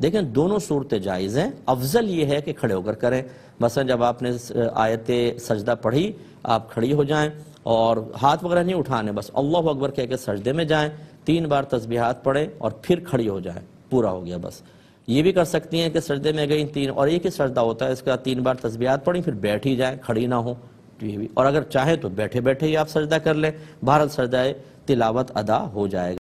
देखें दोनों सूरतें जायज़ हैं अफजल ये है कि खड़े होकर करें मसलन जब आपने आयत सजदा पढ़ी आप खड़ी हो जाएं और हाथ वगैरह नहीं उठाने बस अल्लाह अकबर कह के सजदे में जाएं तीन बार तस्बीहात पढ़ें और फिर खड़ी हो जाएं पूरा हो गया बस ये भी कर सकती हैं कि सजदे में गई तीन और एक ही सजदा होता है इसका तीन बार तस्बीहात पढ़ी फिर बैठ ही जाएँ खड़ी ना हो तो ये भी और अगर चाहें तो बैठे बैठे ही आप सजदा कर लें भारत सजदाए तिलावत अदा हो जाएगा